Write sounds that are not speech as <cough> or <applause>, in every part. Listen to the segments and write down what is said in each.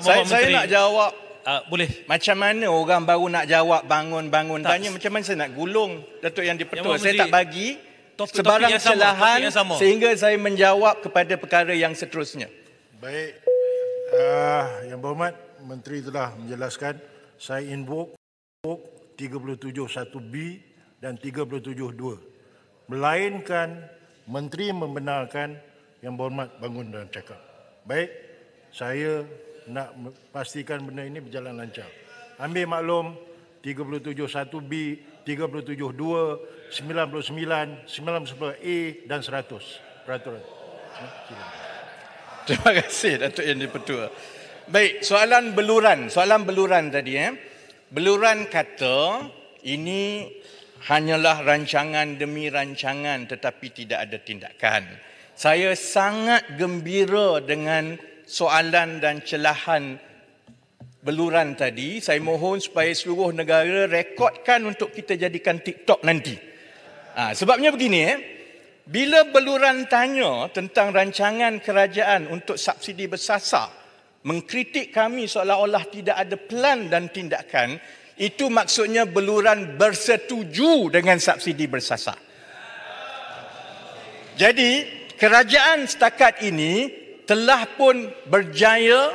saya, saya nak jawab uh, boleh macam mana orang baru nak jawab bangun-bangun tanya macam mana saya nak gulung Datuk Yang di-Pertua saya tak bagi topi, sebarang kesalahan sehingga saya menjawab kepada perkara yang seterusnya baik uh, yang berhormat menteri telah menjelaskan saya invoke 371B dan 372 melainkan menteri membenarkan yang berhormat bangun dan cakap baik saya nak pastikan benda ini berjalan lancar. Ambil maklum 371B, 372, 99, 99 A dan 100 peraturan. Ya, Terima kasih Datuk Yang Dipertua. Baik, soalan beluran, soalan beluran tadi eh. Beluran kata ini hanyalah rancangan demi rancangan tetapi tidak ada tindakan. Saya sangat gembira dengan soalan dan celahan beluran tadi, saya mohon supaya seluruh negara rekodkan untuk kita jadikan TikTok nanti. Ha, sebabnya begini, eh. bila beluran tanya tentang rancangan kerajaan untuk subsidi bersasar, mengkritik kami seolah-olah tidak ada pelan dan tindakan, itu maksudnya beluran bersetuju dengan subsidi bersasar. Jadi, kerajaan setakat ini telah pun berjaya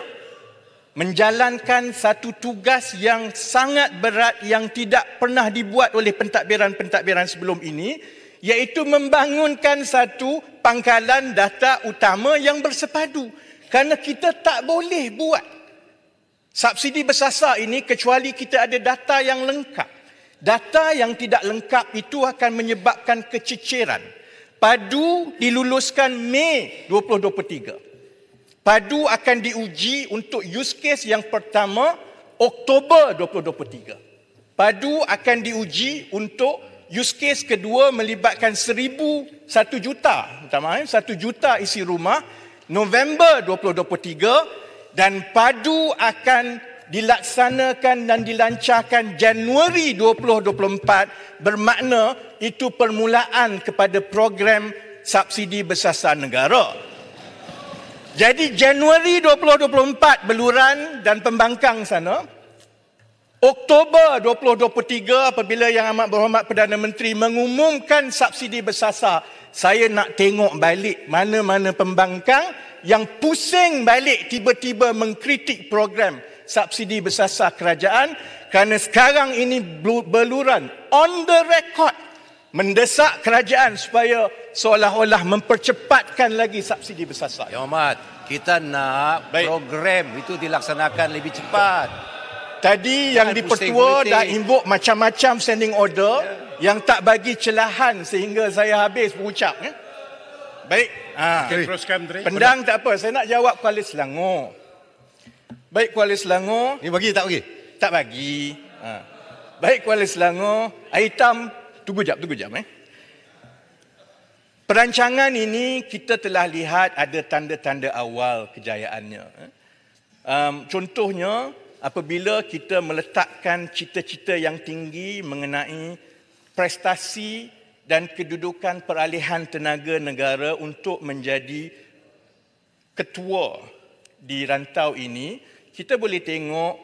menjalankan satu tugas yang sangat berat yang tidak pernah dibuat oleh pentadbiran-pentadbiran sebelum ini iaitu membangunkan satu pangkalan data utama yang bersepadu kerana kita tak boleh buat subsidi bersasar ini kecuali kita ada data yang lengkap data yang tidak lengkap itu akan menyebabkan kececeran padu diluluskan Mei 2023. Padu akan diuji untuk use case yang pertama Oktober 2023. Padu akan diuji untuk use case kedua melibatkan 1000 satu juta, utamanya eh, satu juta isi rumah November 2023 dan padu akan dilaksanakan dan dilancarkan Januari 2024 bermakna itu permulaan kepada program subsidi besasan negara. Jadi Januari 2024 beluran dan pembangkang sana. Oktober 2023 apabila Yang Amat Berhormat Perdana Menteri mengumumkan subsidi bersasar. Saya nak tengok balik mana-mana pembangkang yang pusing balik tiba-tiba mengkritik program subsidi bersasar kerajaan kerana sekarang ini beluran on the record mendesak kerajaan supaya seolah-olah mempercepatkan lagi subsidi bersasar. Ya Ahmad, kita nak Baik. program itu dilaksanakan lebih cepat. Tadi Jangan yang dipertua dah invok macam-macam standing order yeah. yang tak bagi celahan sehingga saya habis berucap. Eh? Baik. Ha. Okay. Pendang tak apa. Saya nak jawab Kuala Selangor. Baik Kuala Selangor. Ni bagi tak bagi? Tak bagi. Ha. Baik Kuala Selangor. Air hitam Tunggu jap, tunggu jap eh. Perancangan ini kita telah lihat ada tanda-tanda awal kejayaannya. Eh. Um, contohnya, apabila kita meletakkan cita-cita yang tinggi mengenai prestasi dan kedudukan peralihan tenaga negara untuk menjadi ketua di rantau ini, kita boleh tengok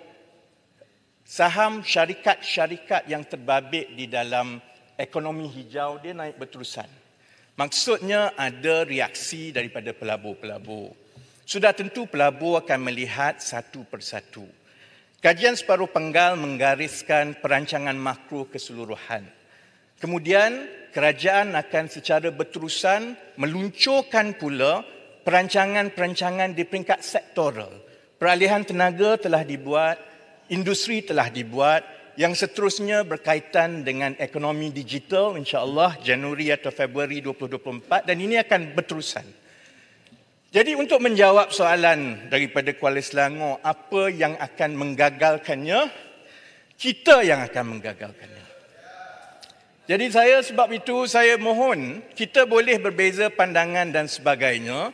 saham syarikat-syarikat yang terbabit di dalam ekonomi hijau dia naik berterusan. Maksudnya ada reaksi daripada pelabur-pelabur. Sudah tentu pelabur akan melihat satu persatu. Kajian separuh penggal menggariskan perancangan makro keseluruhan. Kemudian kerajaan akan secara berterusan meluncurkan pula perancangan-perancangan di peringkat sektoral. Peralihan tenaga telah dibuat, industri telah dibuat, yang seterusnya berkaitan dengan ekonomi digital insyaallah Januari atau Februari 2024 dan ini akan berterusan. Jadi untuk menjawab soalan daripada Kuala Selangor apa yang akan menggagalkannya kita yang akan menggagalkannya. Jadi saya sebab itu saya mohon kita boleh berbeza pandangan dan sebagainya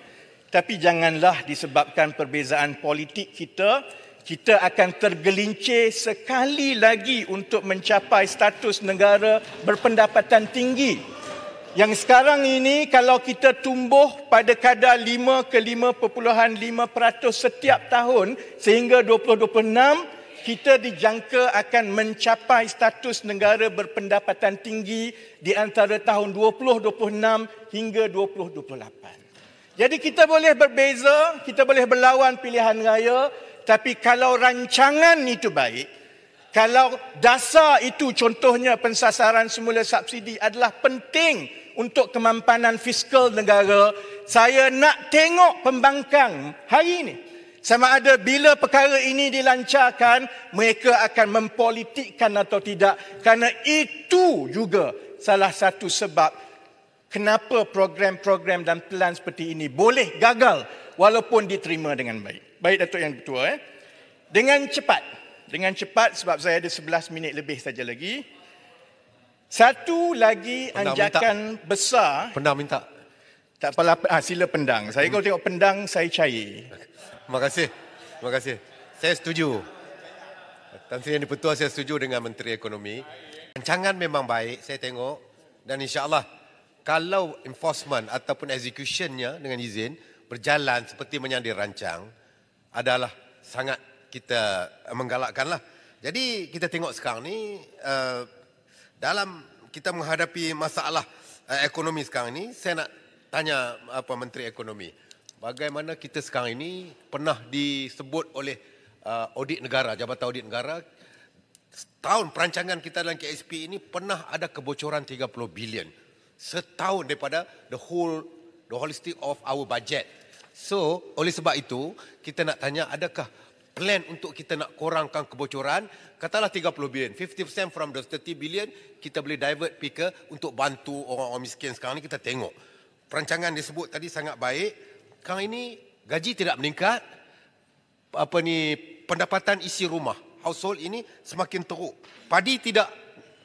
tapi janganlah disebabkan perbezaan politik kita kita akan tergelincir sekali lagi untuk mencapai status negara berpendapatan tinggi. Yang sekarang ini kalau kita tumbuh pada kadar 5 ke 5.5% setiap tahun sehingga 2026 kita dijangka akan mencapai status negara berpendapatan tinggi di antara tahun 2026 hingga 2028. Jadi kita boleh berbeza, kita boleh berlawan pilihan raya, tapi kalau rancangan itu baik, kalau dasar itu contohnya pensasaran semula subsidi adalah penting untuk kemampanan fiskal negara, saya nak tengok pembangkang hari ini. Sama ada bila perkara ini dilancarkan, mereka akan mempolitikkan atau tidak. Kerana itu juga salah satu sebab kenapa program-program dan pelan seperti ini boleh gagal walaupun diterima dengan baik. Baik Datuk Yang Ketua. Eh. Dengan cepat. Dengan cepat sebab saya ada 11 minit lebih saja lagi. Satu lagi anjakan minta. besar. Pendang minta. Tak apalah, ah, sila pendang. Saya hmm. kalau tengok pendang, saya cair. Terima kasih. Terima kasih. Saya setuju. Tan Sri Yang Dipertua, saya setuju dengan Menteri Ekonomi. Rancangan memang baik, saya tengok. Dan insyaAllah, kalau enforcement ataupun executionnya dengan izin berjalan seperti yang dirancang, adalah sangat kita menggalakkanlah. Jadi kita tengok sekarang ni eh, dalam kita menghadapi masalah eh, ekonomi sekarang ni, saya nak tanya apa menteri ekonomi. Bagaimana kita sekarang ini pernah disebut oleh eh, audit negara, Jabatan Audit Negara tahun perancangan kita dalam KSP ini pernah ada kebocoran 30 bilion setahun daripada the whole the holistic of our budget So, oleh sebab itu, kita nak tanya adakah plan untuk kita nak kurangkan kebocoran katalah 30 bilion 50% from the 30 bilion kita boleh divert pergi ke untuk bantu orang-orang miskin sekarang ni kita tengok perancangan disebut tadi sangat baik sekarang ini gaji tidak meningkat apa ni pendapatan isi rumah household ini semakin teruk padi tidak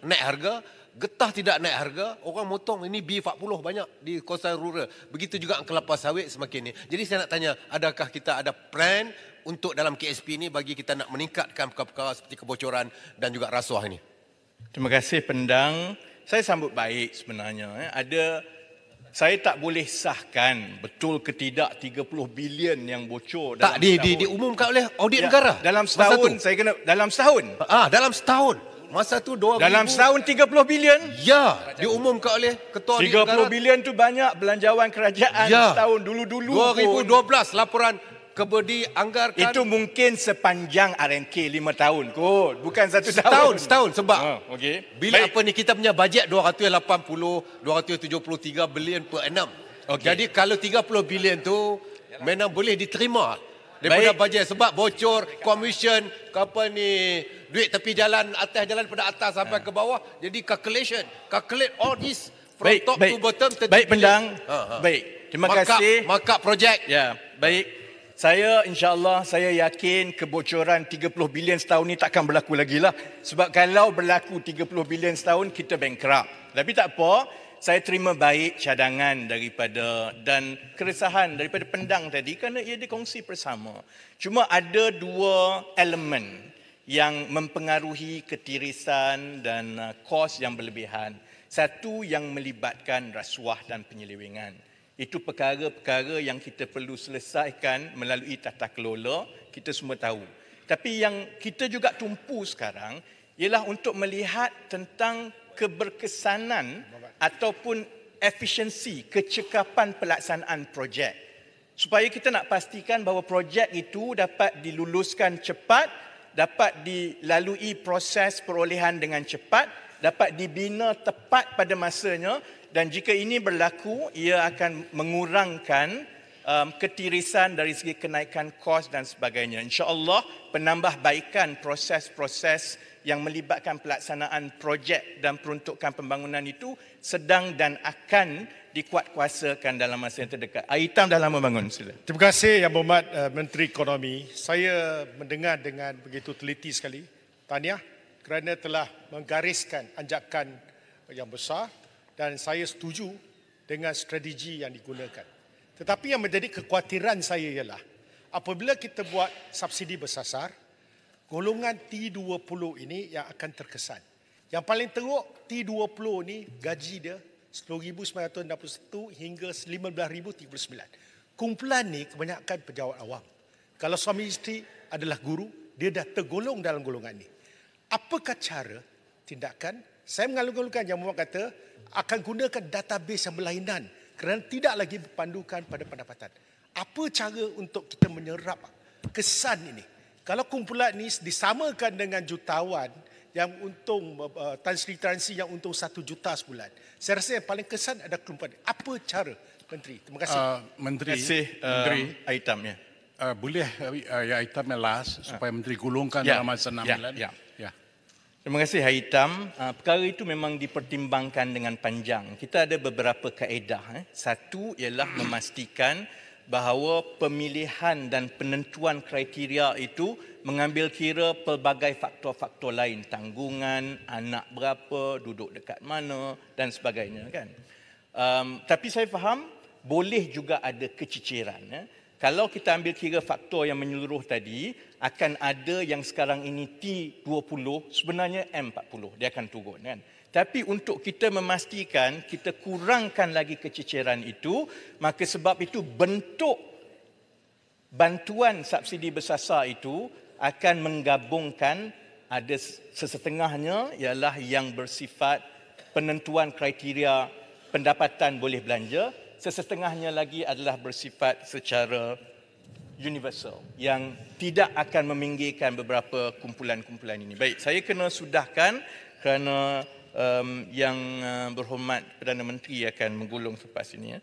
naik harga getah tidak naik harga, orang motong ini B40 banyak di kawasan rural. Begitu juga kelapa sawit semakin ini. Jadi saya nak tanya, adakah kita ada plan untuk dalam KSP ini bagi kita nak meningkatkan perkara-perkara seperti kebocoran dan juga rasuah ini? Terima kasih pendang. Saya sambut baik sebenarnya. Eh. Ada saya tak boleh sahkan betul ke tidak 30 bilion yang bocor dalam tak, di, Di, diumumkan oleh audit ya, negara. Dalam setahun, saya kena, dalam setahun. Ah, dalam setahun. Masa tu 2000 Dalam setahun 30 bilion? Ya, diumumkan oleh Ketua 30 Dewan 30 bilion tu banyak belanjawan kerajaan ya. setahun dulu-dulu. 2012 pun. laporan Kebedi anggarkan Itu mungkin sepanjang RNK 5 tahun kot Bukan satu setahun, tahun Setahun sebab ha, okay. Bila Baik. apa ni kita punya bajet 280 273 bilion per enam. okay. Jadi kalau 30 bilion tu Memang boleh diterima daripada bajet sebab bocor commission company duit tepi jalan atas jalan pada atas sampai ha. ke bawah jadi calculation calculate all this from baik, top baik. to bottom baik baik pendang ha, ha. baik terima markup, kasih markup project ya baik saya insyaAllah saya yakin kebocoran 30 bilion setahun ni takkan berlaku lagi lah. Sebab kalau berlaku 30 bilion setahun kita bankrupt. Tapi tak apa, saya terima baik cadangan daripada dan keresahan daripada pendang tadi kerana ia dikongsi bersama. Cuma ada dua elemen yang mempengaruhi ketirisan dan uh, kos yang berlebihan. Satu yang melibatkan rasuah dan penyelewengan. Itu perkara-perkara yang kita perlu selesaikan melalui tata kelola, kita semua tahu. Tapi yang kita juga tumpu sekarang ialah untuk melihat tentang keberkesanan ataupun efisiensi kecekapan pelaksanaan projek supaya kita nak pastikan bahawa projek itu dapat diluluskan cepat dapat dilalui proses perolehan dengan cepat dapat dibina tepat pada masanya dan jika ini berlaku ia akan mengurangkan um, ketirisan dari segi kenaikan kos dan sebagainya insyaallah penambahbaikan proses-proses yang melibatkan pelaksanaan projek dan peruntukan pembangunan itu sedang dan akan dikuatkuasakan dalam masa yang terdekat. Aitam dah lama bangun. Sila. Terima kasih Yang Berhormat eh, Menteri Ekonomi. Saya mendengar dengan begitu teliti sekali tahniah kerana telah menggariskan anjakan yang besar dan saya setuju dengan strategi yang digunakan. Tetapi yang menjadi kekhawatiran saya ialah apabila kita buat subsidi bersasar, golongan T20 ini yang akan terkesan. Yang paling teruk T20 ni gaji dia 10961 hingga 15039. Kumpulan ni kebanyakan pejabat awam. Kalau suami isteri adalah guru, dia dah tergolong dalam golongan ini. Apakah cara tindakan? Saya mengalu-alukan yang Muhammad kata akan gunakan database yang berlainan kerana tidak lagi berpandukan pada pendapatan. Apa cara untuk kita menyerap kesan ini? Kalau kumpulan ni disamakan dengan jutawan yang untung uh, Tan Sri Transi yang untung satu juta sebulan. Saya rasa yang paling kesan ada kumpulan. Apa cara Menteri? Terima kasih. Uh, Menteri. Terima Uh, Menteri. Item, ya. Uh, boleh uh, ya item yang last uh. supaya Menteri gulungkan yeah. dalam masa enam yeah. bulan. Yeah. Ya. Terima kasih Haitam. Perkara itu memang dipertimbangkan dengan panjang. Kita ada beberapa kaedah. Satu ialah memastikan bahawa pemilihan dan penentuan kriteria itu mengambil kira pelbagai faktor-faktor lain tanggungan anak berapa duduk dekat mana dan sebagainya kan um, tapi saya faham boleh juga ada keciciran ya kalau kita ambil kira faktor yang menyeluruh tadi, akan ada yang sekarang ini T20, sebenarnya M40, dia akan turun kan. Tapi untuk kita memastikan kita kurangkan lagi keciciran itu, maka sebab itu bentuk bantuan subsidi bersasar itu akan menggabungkan ada sesetengahnya ialah yang bersifat penentuan kriteria pendapatan boleh belanja sesetengahnya lagi adalah bersifat secara universal yang tidak akan meminggirkan beberapa kumpulan-kumpulan ini. Baik, saya kena sudahkan kerana um, yang uh, berhormat Perdana Menteri akan menggulung selepas ini ya.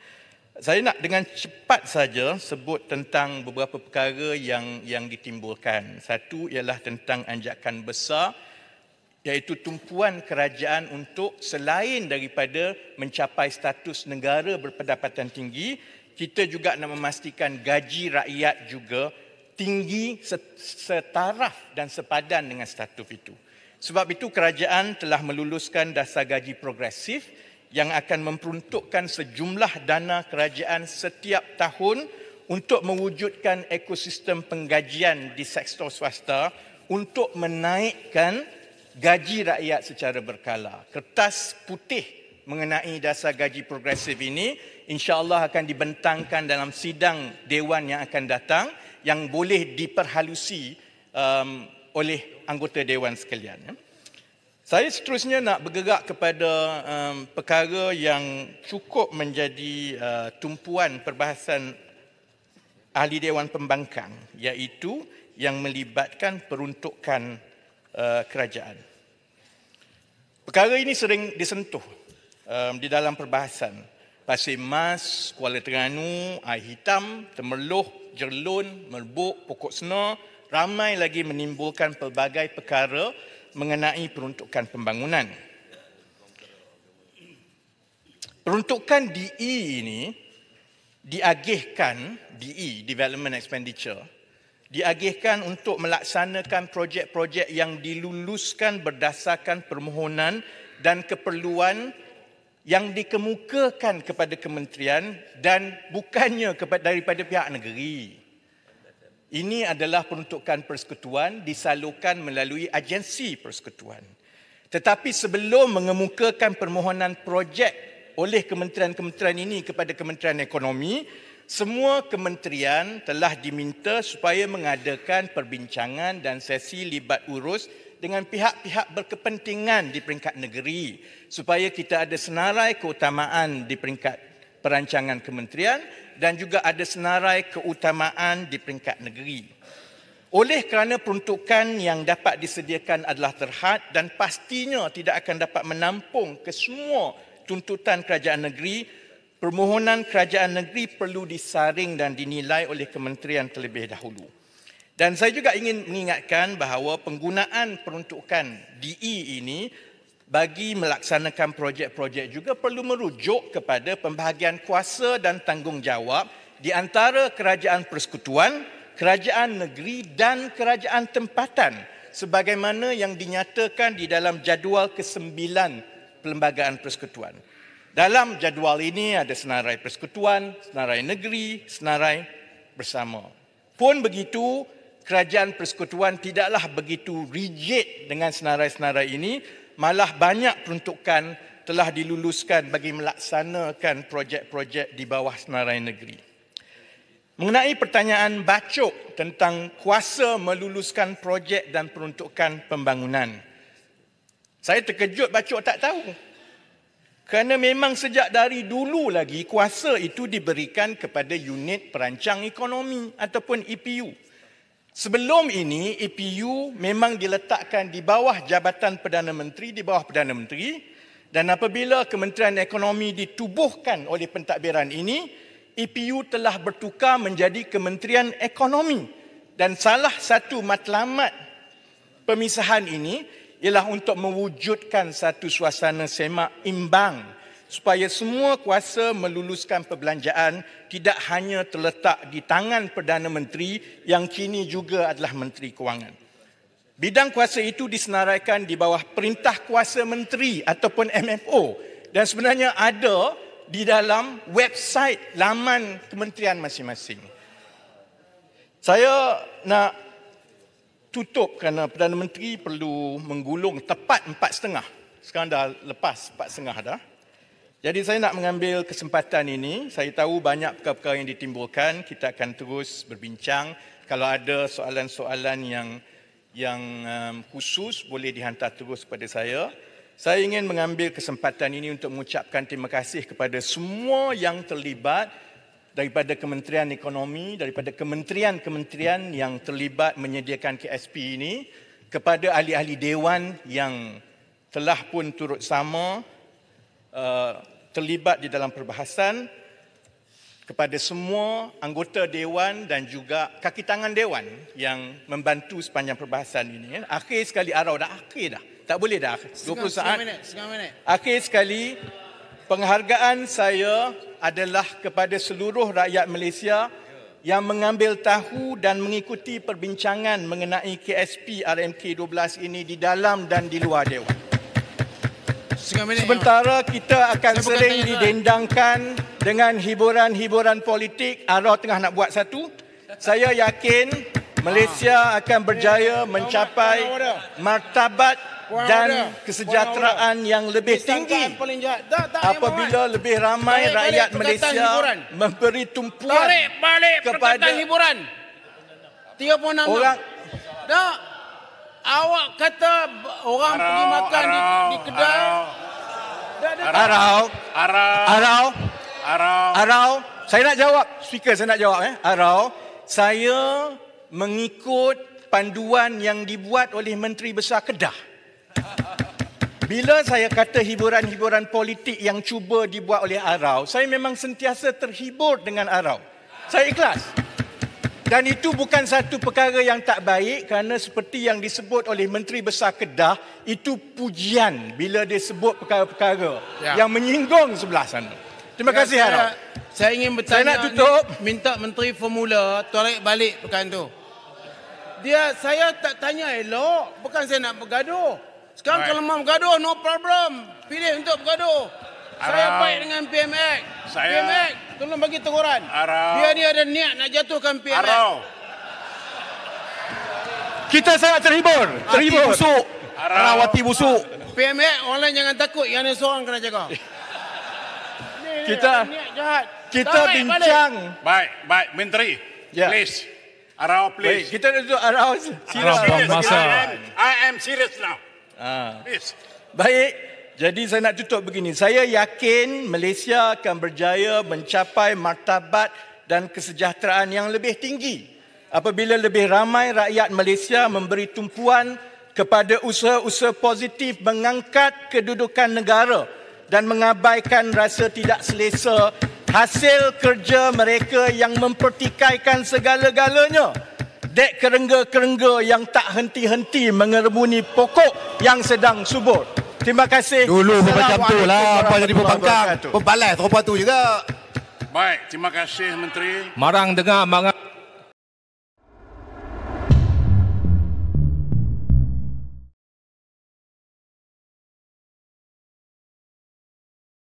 Saya nak dengan cepat saja sebut tentang beberapa perkara yang yang ditimbulkan. Satu ialah tentang anjakan besar iaitu tumpuan kerajaan untuk selain daripada mencapai status negara berpendapatan tinggi, kita juga nak memastikan gaji rakyat juga tinggi setaraf dan sepadan dengan status itu. Sebab itu kerajaan telah meluluskan dasar gaji progresif yang akan memperuntukkan sejumlah dana kerajaan setiap tahun untuk mewujudkan ekosistem penggajian di sektor swasta untuk menaikkan gaji rakyat secara berkala. Kertas putih mengenai dasar gaji progresif ini insya-Allah akan dibentangkan dalam sidang dewan yang akan datang yang boleh diperhalusi um, oleh anggota dewan sekalian. Ya. Saya seterusnya nak bergerak kepada um, perkara yang cukup menjadi uh, tumpuan perbahasan ahli dewan pembangkang iaitu yang melibatkan peruntukan Eh, kerajaan. Perkara ini sering disentuh um, di dalam perbahasan. Pasir emas, Kuala Terengganu, air hitam, temerloh, jerlun, merbuk, pokok senar, ramai lagi menimbulkan pelbagai perkara mengenai peruntukan pembangunan. Peruntukan DE ini diagihkan DE, Development Expenditure, diagihkan untuk melaksanakan projek-projek yang diluluskan berdasarkan permohonan dan keperluan yang dikemukakan kepada kementerian dan bukannya kepada daripada pihak negeri. Ini adalah peruntukan persekutuan disalurkan melalui agensi persekutuan. Tetapi sebelum mengemukakan permohonan projek oleh kementerian-kementerian ini kepada Kementerian Ekonomi, semua kementerian telah diminta supaya mengadakan perbincangan dan sesi libat urus dengan pihak-pihak berkepentingan di peringkat negeri supaya kita ada senarai keutamaan di peringkat perancangan kementerian dan juga ada senarai keutamaan di peringkat negeri. Oleh kerana peruntukan yang dapat disediakan adalah terhad dan pastinya tidak akan dapat menampung kesemua tuntutan kerajaan negeri Permohonan kerajaan negeri perlu disaring dan dinilai oleh kementerian terlebih dahulu. Dan saya juga ingin mengingatkan bahawa penggunaan peruntukan DE ini bagi melaksanakan projek-projek juga perlu merujuk kepada pembahagian kuasa dan tanggungjawab di antara kerajaan persekutuan, kerajaan negeri dan kerajaan tempatan sebagaimana yang dinyatakan di dalam jadual ke-9 Perlembagaan Persekutuan. Dalam jadual ini ada senarai persekutuan, senarai negeri, senarai bersama. Pun begitu, kerajaan persekutuan tidaklah begitu rigid dengan senarai-senarai ini, malah banyak peruntukan telah diluluskan bagi melaksanakan projek-projek di bawah senarai negeri. Mengenai pertanyaan bacok tentang kuasa meluluskan projek dan peruntukan pembangunan. Saya terkejut bacok tak tahu. Kerana memang sejak dari dulu lagi kuasa itu diberikan kepada unit perancang ekonomi ataupun EPU. Sebelum ini EPU memang diletakkan di bawah Jabatan Perdana Menteri, di bawah Perdana Menteri dan apabila Kementerian Ekonomi ditubuhkan oleh pentadbiran ini, EPU telah bertukar menjadi Kementerian Ekonomi. Dan salah satu matlamat pemisahan ini ialah untuk mewujudkan satu suasana semak imbang supaya semua kuasa meluluskan perbelanjaan tidak hanya terletak di tangan Perdana Menteri yang kini juga adalah Menteri Kewangan. Bidang kuasa itu disenaraikan di bawah Perintah Kuasa Menteri ataupun MFO dan sebenarnya ada di dalam website laman kementerian masing-masing. Saya nak tutup kerana Perdana Menteri perlu menggulung tepat 4.5. Sekarang dah lepas 4.5 dah. Jadi saya nak mengambil kesempatan ini. Saya tahu banyak perkara-perkara yang ditimbulkan. Kita akan terus berbincang. Kalau ada soalan-soalan yang yang um, khusus boleh dihantar terus kepada saya. Saya ingin mengambil kesempatan ini untuk mengucapkan terima kasih kepada semua yang terlibat daripada Kementerian Ekonomi, daripada kementerian-kementerian yang terlibat menyediakan KSP ini kepada ahli-ahli dewan yang telah pun turut sama uh, terlibat di dalam perbahasan kepada semua anggota dewan dan juga kaki tangan dewan yang membantu sepanjang perbahasan ini. Akhir sekali arau dah akhir dah. Tak boleh dah. 20 saat. Minit, minit. Akhir sekali Penghargaan saya adalah kepada seluruh rakyat Malaysia yang mengambil tahu dan mengikuti perbincangan mengenai KSP RMK 12 ini di dalam dan di luar dewan. Sementara kita akan sering didendangkan dengan hiburan-hiburan politik, arah tengah nak buat satu. Saya yakin ah. Malaysia akan berjaya mencapai martabat dan kesejahteraan yang lebih tinggi apabila lebih ramai rakyat Malaysia memberi tumpuan kepada hiburan. Orang Dah awak kata orang arau, pergi makan di, di kedai arau arau arau arau arau saya nak jawab speaker saya nak jawab eh arau saya mengikut panduan yang dibuat oleh menteri besar kedah bila saya kata hiburan-hiburan politik yang cuba dibuat oleh Arau, saya memang sentiasa terhibur dengan Arau. Saya ikhlas. Dan itu bukan satu perkara yang tak baik kerana seperti yang disebut oleh Menteri Besar Kedah, itu pujian bila dia sebut perkara-perkara ya. yang menyinggung sebelah sana. Terima kasih saya, Arau. Saya ingin bertanya. Saya nak tutup. Ni, minta Menteri Formula tarik balik perkara itu. Dia, saya tak tanya elok. Bukan saya nak bergaduh. Sekarang right. kalau mau bergaduh, no problem. Pilih untuk bergaduh. Saya baik dengan PMX. Saya... PMX, tolong bagi teguran. Arau. Dia ni ada niat nak jatuhkan PMX. Arau. Kita sangat terhibur. Terhibur. Hati busuk. Arau. Hati busuk. PMX, orang lain jangan takut. Yang ni seorang kena jaga. <laughs> kita... Kita baik, bincang. Baik, baik. Menteri. Yeah. Please. Arau, please. Baik, kita itu Arau. Serius. I am serious now. Ha. Baik, jadi saya nak tutup begini. Saya yakin Malaysia akan berjaya mencapai martabat dan kesejahteraan yang lebih tinggi apabila lebih ramai rakyat Malaysia memberi tumpuan kepada usaha-usaha positif mengangkat kedudukan negara dan mengabaikan rasa tidak selesa hasil kerja mereka yang mempertikaikan segala-galanya. Dek kerengga-kerengga yang tak henti-henti mengerumuni pokok yang sedang subur. Terima kasih. Dulu pun macam tu lah. Apa jadi pembangkang. Pembalas rupa tu juga. Baik. Terima kasih Menteri. Marang dengar marang.